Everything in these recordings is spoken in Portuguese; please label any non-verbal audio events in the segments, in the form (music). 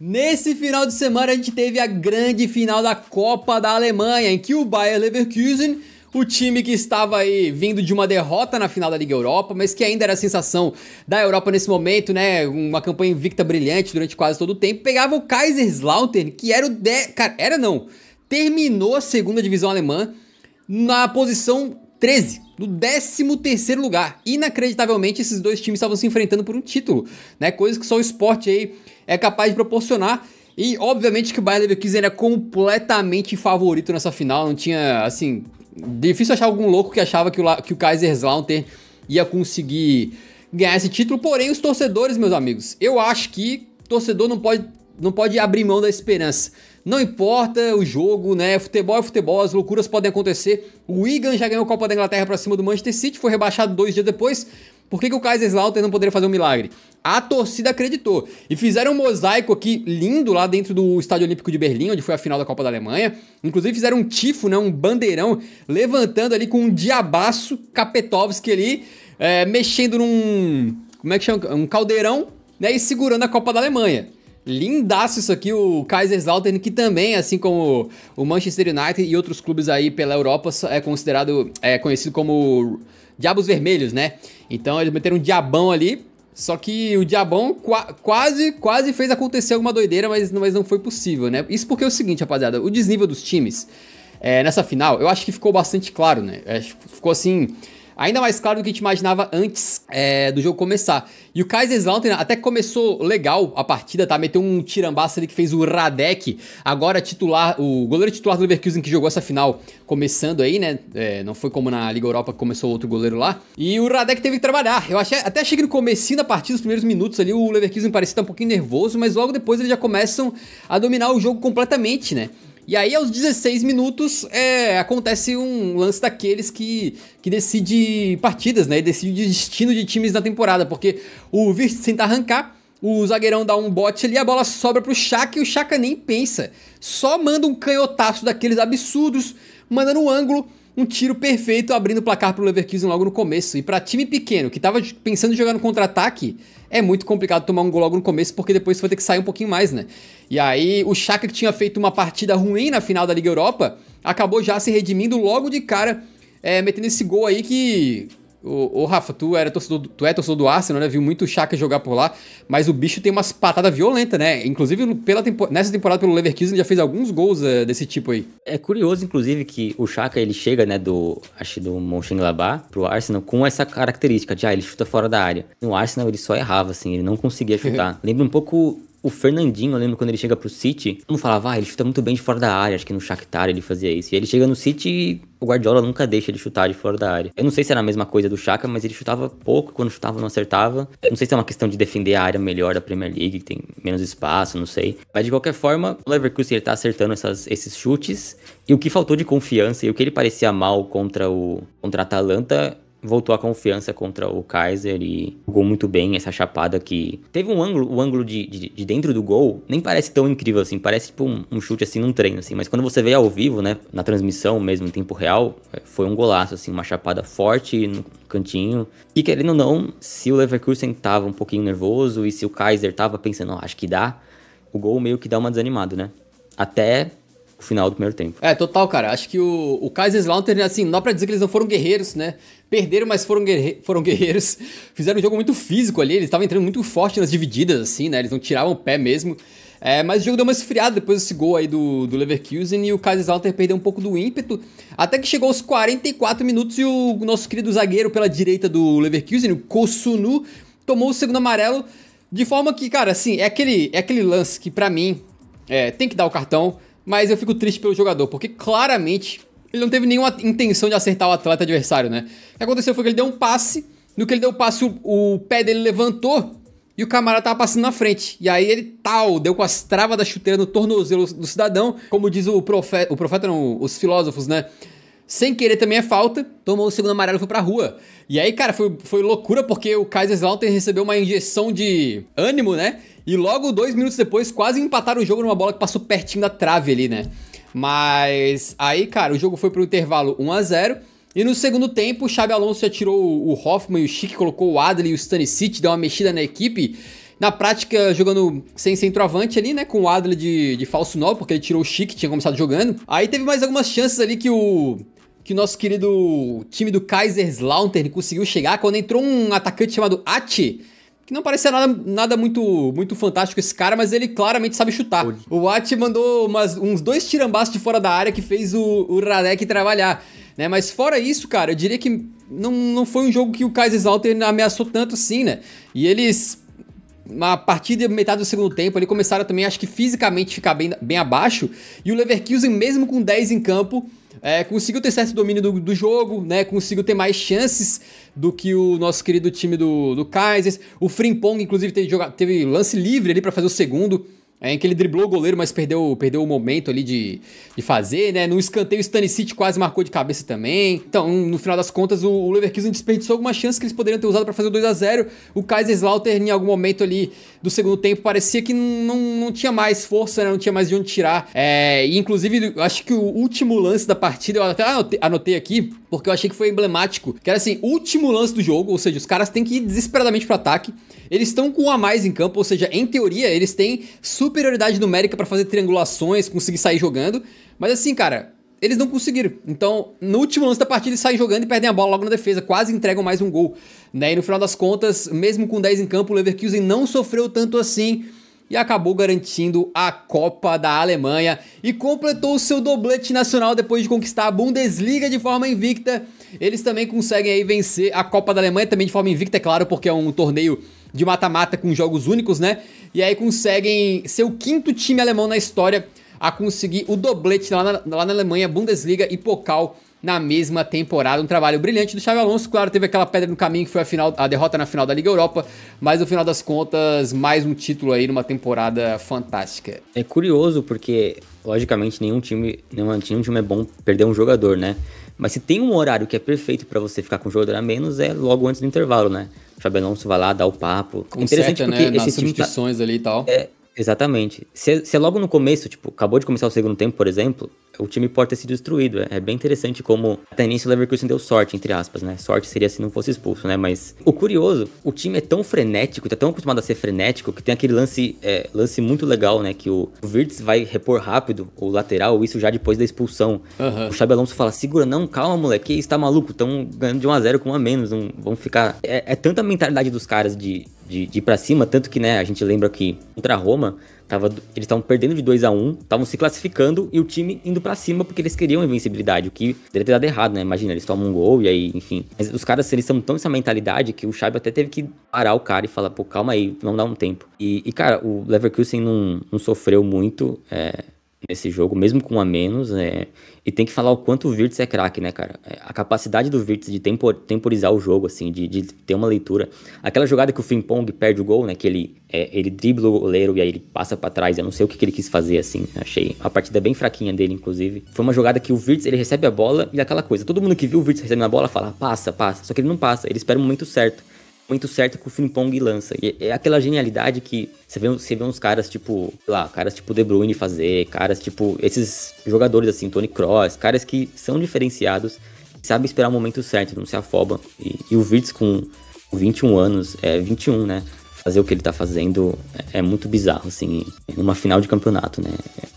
Nesse final de semana a gente teve a grande final da Copa da Alemanha, em que o Bayer Leverkusen, o time que estava aí vindo de uma derrota na final da Liga Europa, mas que ainda era a sensação da Europa nesse momento, né, uma campanha invicta brilhante durante quase todo o tempo, pegava o Kaiserslautern, que era o de... cara, era não, terminou a segunda divisão alemã na posição 13, no 13 lugar. Inacreditavelmente, esses dois times estavam se enfrentando por um título, né? Coisa que só o esporte aí é capaz de proporcionar. E obviamente que o Bayern Leverkusen era completamente favorito nessa final, não tinha, assim, difícil achar algum louco que achava que o, que o Kaiserslautern ia conseguir ganhar esse título, porém os torcedores, meus amigos, eu acho que torcedor não pode não pode abrir mão da esperança. Não importa o jogo, né? Futebol é futebol, as loucuras podem acontecer. O Wigan já ganhou a Copa da Inglaterra para cima do Manchester City, foi rebaixado dois dias depois. Por que, que o Kaiserslautern não poderia fazer um milagre? A torcida acreditou. E fizeram um mosaico aqui lindo lá dentro do Estádio Olímpico de Berlim, onde foi a final da Copa da Alemanha. Inclusive fizeram um tifo, né, um bandeirão, levantando ali com um diabaço Kapetovski ali, é, mexendo num. Como é que chama? Um caldeirão, né? E segurando a Copa da Alemanha. Lindaço isso aqui, o Kaiserslautern, que também, assim como o Manchester United e outros clubes aí pela Europa, é considerado, é conhecido como Diabos Vermelhos, né? Então eles meteram um diabão ali, só que o diabão qua quase, quase fez acontecer alguma doideira, mas, mas não foi possível, né? Isso porque é o seguinte, rapaziada, o desnível dos times é, nessa final, eu acho que ficou bastante claro, né? É, ficou assim ainda mais claro do que a gente imaginava antes é, do jogo começar. E o Kaiserslautern até começou legal a partida, tá? Meteu um tirambaço ali que fez o Radek, agora titular, o goleiro titular do Leverkusen que jogou essa final, começando aí, né? É, não foi como na Liga Europa que começou outro goleiro lá. E o Radek teve que trabalhar. Eu achei, até cheguei no começo da partida, os primeiros minutos ali, o Leverkusen parecia estar um pouquinho nervoso, mas logo depois eles já começam a dominar o jogo completamente, né? E aí, aos 16 minutos, é, acontece um lance daqueles que, que decide partidas, né? decide o destino de times na temporada, porque o Virtus tenta arrancar, o zagueirão dá um bote ali, a bola sobra pro Chaka e o Chaka nem pensa. Só manda um canhotaço daqueles absurdos, manda no ângulo um tiro perfeito abrindo o placar pro Leverkusen logo no começo. E para time pequeno, que estava pensando em jogar no contra-ataque, é muito complicado tomar um gol logo no começo, porque depois você vai ter que sair um pouquinho mais, né? E aí o Shakhtar que tinha feito uma partida ruim na final da Liga Europa, acabou já se redimindo logo de cara, é, metendo esse gol aí que o, o, Rafa, tu era torcedor, tu é torcedor do Arsenal, né? Viu muito o Chaka jogar por lá, mas o bicho tem umas patadas violentas, né? Inclusive pela tempo, nessa temporada pelo Leverkusen ele já fez alguns gols eh, desse tipo aí. É curioso inclusive que o Chaka ele chega, né, do acho do Mönchengladbach pro Arsenal com essa característica de ah, ele chuta fora da área. No Arsenal ele só errava assim, ele não conseguia chutar. (laughs) Lembra um pouco o Fernandinho, eu lembro quando ele chega pro City, não falava, ah, ele chuta muito bem de fora da área, acho que no Shakhtar ele fazia isso. E ele chega no City e o Guardiola nunca deixa ele chutar de fora da área. Eu não sei se era a mesma coisa do Chaka, mas ele chutava pouco, quando chutava não acertava. Eu não sei se é uma questão de defender a área melhor da Premier League, que tem menos espaço, não sei. Mas de qualquer forma, o Leverkusen ele tá acertando essas, esses chutes. E o que faltou de confiança e o que ele parecia mal contra o contra a Atalanta, voltou a confiança contra o Kaiser e jogou muito bem essa chapada que teve um ângulo, o um ângulo de, de, de, dentro do gol nem parece tão incrível assim, parece tipo um, um, chute assim num treino assim, mas quando você vê ao vivo, né, na transmissão mesmo em tempo real, é, foi um golaço assim, uma chapada forte no cantinho. E querendo ou não, se o Leverkusen tava um pouquinho nervoso e se o Kaiser tava pensando, oh, acho que dá, o gol meio que dá uma desanimada, né? Até final do primeiro tempo. É, total, cara. Acho que o, o Kaiserslautern, assim, não dá pra dizer que eles não foram guerreiros, né? Perderam, mas foram, guerre foram guerreiros. (laughs) Fizeram um jogo muito físico ali, eles estavam entrando muito forte nas divididas, assim, né? Eles não tiravam o pé mesmo. É, mas o jogo deu uma esfriada depois desse gol aí do, do Leverkusen e o Kaiserslautern perdeu um pouco do ímpeto. Até que chegou aos 44 minutos e o nosso querido zagueiro pela direita do Leverkusen, o Kosunu, tomou o segundo amarelo. De forma que, cara, assim, é aquele, é aquele lance que para mim é, tem que dar o cartão. Mas eu fico triste pelo jogador, porque claramente ele não teve nenhuma intenção de acertar o atleta adversário, né? O que aconteceu foi que ele deu um passe, no que ele deu o passe, o, o pé dele levantou e o camarada tava passando na frente. E aí ele tal, deu com as travas da chuteira no tornozelo do cidadão, como diz o profeta, o profeta não, os filósofos, né? sem querer também é falta, tomou o segundo amarelo e foi pra rua. E aí, cara, foi, foi loucura porque o Kaiserslautern recebeu uma injeção de ânimo, né? E logo dois minutos depois quase empataram o jogo numa bola que passou pertinho da trave ali, né? Mas aí, cara, o jogo foi pro intervalo 1 a 0 e no segundo tempo, o Xabi Alonso já tirou o Hoffman e o Chic, colocou o Adley e o Stanisic, deu uma mexida na equipe. Na prática, jogando sem centroavante ali, né? Com o Adler de, de falso nó porque ele tirou o Chic, tinha começado jogando. Aí teve mais algumas chances ali que o que o nosso querido time do Kaiserslautern conseguiu chegar quando entrou um atacante chamado Ati, que não parecia nada, nada muito, muito fantástico esse cara, mas ele claramente sabe chutar. O Ati mandou umas, uns dois tirambaços de fora da área que fez o, o Radek trabalhar. Né? Mas fora isso, cara, eu diria que não, não foi um jogo que o Kaiserslautern ameaçou tanto assim, né? E eles, a partir da metade do segundo tempo, eles começaram também, acho que fisicamente, ficar bem, bem abaixo. E o Leverkusen, mesmo com 10 em campo, é, conseguiu ter certo domínio do, do, jogo, né? Conseguiu ter mais chances do que o nosso querido time do, do Kaisers. O Frimpong, inclusive, teve, teve lance livre ali para fazer o segundo. É, em que ele driblou o goleiro, mas perdeu, perdeu o momento ali de, de fazer, né? No escanteio, o Stanisic quase marcou de cabeça também. Então, no final das contas, o, o Leverkusen desperdiçou algumas chances que eles poderiam ter usado para fazer o 2 a 0 O Kaiserslautern, em algum momento ali do segundo tempo, parecia que não, não tinha mais força, né? Não tinha mais de onde tirar. É, e, inclusive, acho que o último lance da partida, eu até anotei, aqui, porque eu achei que foi emblemático. Que era assim, último lance do jogo, ou seja, os caras têm que ir desesperadamente pro ataque. Eles estão com um a mais em campo, ou seja, em teoria, eles têm superioridade numérica para fazer triangulações, conseguir sair jogando. Mas assim, cara, eles não conseguiram. Então, no último lance da partida, eles saem jogando e perdem a bola logo na defesa, quase entregam mais um gol. Né? E no final das contas, mesmo com 10 em campo, o Leverkusen não sofreu tanto assim e acabou garantindo a Copa da Alemanha e completou o seu doblete nacional depois de conquistar a Bundesliga de forma invicta. Eles também conseguem aí vencer a Copa da Alemanha também de forma invicta, é claro, porque é um torneio de mata-mata com jogos únicos, né? E aí conseguem ser o quinto time alemão na história a conseguir o doblete lá na, lá na Alemanha, Bundesliga e Pokal na mesma temporada. Um trabalho brilhante do Xavi Alonso, claro, teve aquela pedra no caminho que foi a, final, a derrota na final da Liga Europa, mas no final das contas, mais um título aí numa temporada fantástica. É curioso porque, logicamente, nenhum time, nenhum, nenhum time é bom perder um jogador, né? Mas se tem um horário que é perfeito para você ficar com o jogador a menos, é logo antes do intervalo, né? O Xabi Alonso vai lá, dá o papo. É interessante porque né? Nas esse tá substituições tá... ali e tal. É, exatamente. Se, é, se é logo no começo, tipo, acabou de começar o segundo tempo, por exemplo, o time pode ter sido destruído. É, é bem interessante como até nisso o Leverkusen deu sorte, entre aspas, né? Sorte seria se não fosse expulso, né? Mas o curioso, o time é tão frenético, tá tão acostumado a ser frenético, que tem aquele lance, é, lance muito legal, né? Que o Virtus vai repor rápido o lateral, isso já depois da expulsão. Uhum. O Xabi Alonso fala, segura não, calma moleque, está maluco, estão ganhando de 1x0 com 1 a menos, não, vão ficar... É, é tanta mentalidade dos caras de, de, de ir pra cima, tanto que, né, a gente lembra que contra a Roma, Tava, eles estavam perdendo de 2 a 1 um, estavam se classificando e o time indo para cima porque eles queriam invencibilidade, o que ter dado errado, né? Imagina, eles tomam um gol e aí, enfim. Mas os caras, eles são tão essa mentalidade que o Xabi até teve que parar o cara e falar, pô, calma aí, vamos dar um tempo. E, e cara, o Leverkusen não, não sofreu muito, é, nesse jogo, mesmo com a menos. É... E tem que falar o quanto o Virtus é craque, né, cara? É, a capacidade do Virtus de temporizar o jogo, assim, de, de ter uma leitura. Aquela jogada que o Fimpong perde o gol, né? Que ele, é, ele dribla o goleiro e aí ele passa para trás. Eu não sei o que, que ele quis fazer, assim. Achei a partida bem fraquinha dele, inclusive. Foi uma jogada que o Virtus, ele recebe a bola e aquela coisa. Todo mundo que viu o Virtus recebendo a bola fala, passa, passa. Só que ele não passa, ele espera o momento certo momento certo que o Frimpong lança. E é aquela genialidade que você vê, você vê uns caras tipo, lá, caras tipo De Bruyne fazer, caras tipo esses jogadores assim, Tony Cross, caras que são diferenciados, sabem esperar o momento certo, não se afobam. E, e o Virtus com 21 anos, é 21, né? Fazer o que ele tá fazendo é, é muito bizarro, assim, numa final de campeonato, né?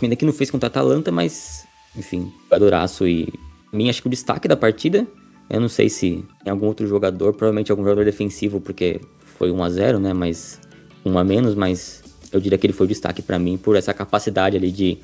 Ainda que não fez contra a Atalanta, mas, enfim, adoraço e. Mim, acho que o destaque da partida eu não sei se em algum outro jogador, provavelmente algum jogador defensivo, porque foi 1 a 0 né? Mas um a menos, mas eu diria que ele foi destaque para mim por essa capacidade ali de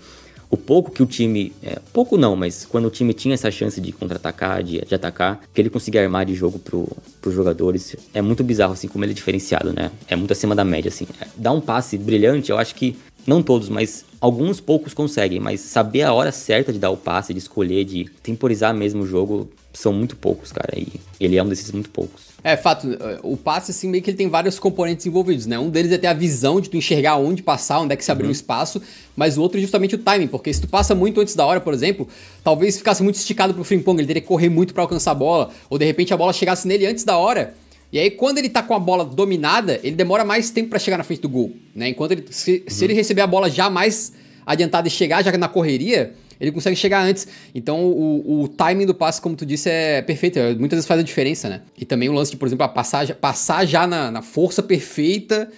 o pouco que o time. É, pouco não, mas quando o time tinha essa chance de contra-atacar, de, de, atacar, que ele conseguia armar de jogo pro, pros jogadores. É muito bizarro, assim, como ele é diferenciado, né? É muito acima da média, assim. É, Dá um passe brilhante, eu acho que. Não todos, mas Alguns poucos conseguem, mas saber a hora certa de dar o passe, de escolher, de temporizar mesmo o jogo, são muito poucos, cara. E ele é um desses muito poucos. É, fato, eh, o passe, assim, meio que ele tem vários componentes envolvidos, né? Um deles é ter a visão de tu enxergar onde passar, onde é que se abriu uhum. um espaço, mas o outro é justamente o timing, porque se tu passa muito antes da hora, por exemplo, talvez ficasse muito esticado pro pong, ele teria que correr muito para alcançar a bola, ou de repente a bola chegasse nele antes da hora e aí, quando ele tá com a bola dominada, ele demora mais tempo para chegar na frente do gol, né? Enquanto ele, se, uhum. se, ele receber a bola já mais adiantada e chegar já na correria, ele consegue chegar antes. Então, o, o timing do passe, como tu disse, é perfeito. Muitas vezes faz a diferença, né? E também o lance de, por exemplo, a passar, passar já na, na força perfeita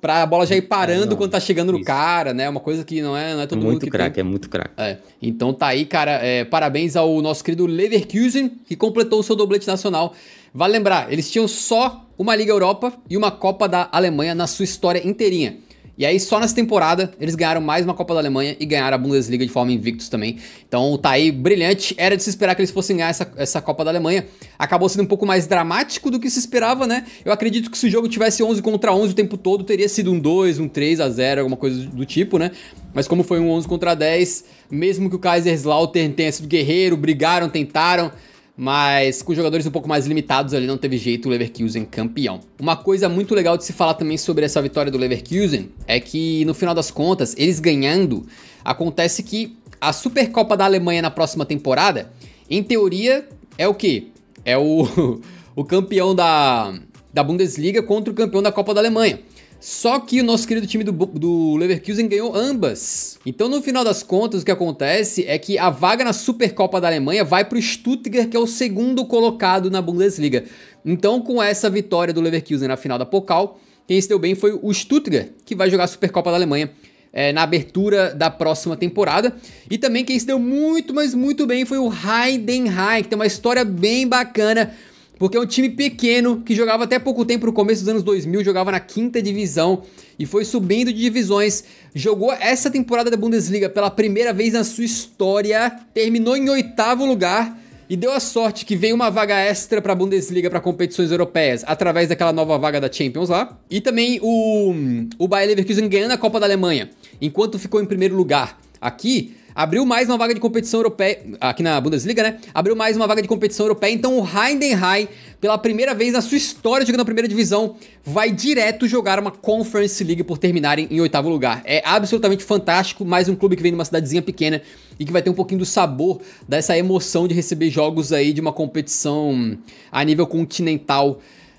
pra bola já ir parando não, quando tá chegando isso. no cara, né? Uma coisa que não é, não é todo muito mundo craque, tem. É muito craque, é muito craque. Então tá aí, cara. É, parabéns ao nosso querido Leverkusen, que completou o seu doblete nacional. Vale lembrar, eles tinham só uma Liga Europa e uma Copa da Alemanha na sua história inteirinha. E aí, só nessa temporada, eles ganharam mais uma Copa da Alemanha e ganharam a Bundesliga de forma invictos também. Então, tá aí, brilhante. Era de se esperar que eles fossem ganhar essa, essa Copa da Alemanha. Acabou sendo um pouco mais dramático do que se esperava, né? Eu acredito que se o jogo tivesse 11 contra 11 o tempo todo, teria sido um 2, um 3 a 0, alguma coisa do tipo, né? Mas como foi um 11 contra 10, mesmo que o Kaiserslautern tenha sido guerreiro, brigaram, tentaram, mas com jogadores um pouco mais limitados ali não teve jeito o Leverkusen campeão. Uma coisa muito legal de se falar também sobre essa vitória do Leverkusen é que no final das contas, eles ganhando, acontece que a Supercopa da Alemanha na próxima temporada, em teoria, é o quê? É o, (laughs) o campeão da, da Bundesliga contra o campeão da Copa da Alemanha. Só que o nosso querido time do, do Leverkusen ganhou ambas. Então, no final das contas, o que acontece é que a vaga na Supercopa da Alemanha vai para o Stuttgart, que é o segundo colocado na Bundesliga. Então, com essa vitória do Leverkusen na final da Pokal, quem se deu bem foi o Stuttgart, que vai jogar a Supercopa da Alemanha é, na abertura da próxima temporada. E também quem se deu muito, mas muito bem foi o Heidenheim, que tem uma história bem bacana porque é um time pequeno que jogava até pouco tempo no começo dos anos 2000, jogava na quinta divisão e foi subindo de divisões. Jogou essa temporada da Bundesliga pela primeira vez na sua história, terminou em oitavo lugar e deu a sorte que veio uma vaga extra para a Bundesliga para competições europeias através daquela nova vaga da Champions lá. E também o, o Bayer Leverkusen ganhando a Copa da Alemanha, enquanto ficou em primeiro lugar. Aqui Abriu mais uma vaga de competição europeia, aqui na Bundesliga, né? Abriu mais uma vaga de competição europeia, então o Heidenheim, pela primeira vez na sua história jogando na primeira divisão, vai direto jogar uma Conference League por terminarem em oitavo lugar. É absolutamente fantástico, mais um clube que vem de uma cidadezinha pequena e que vai ter um pouquinho do sabor dessa emoção de receber jogos aí de uma competição a nível continental.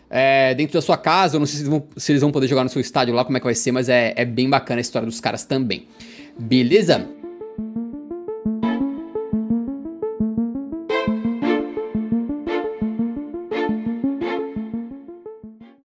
É, dentro da sua casa. Eu não sei se, vão, se, eles vão poder jogar no seu estádio lá, como é que vai ser, mas é, é bem bacana a história dos caras também. Beleza?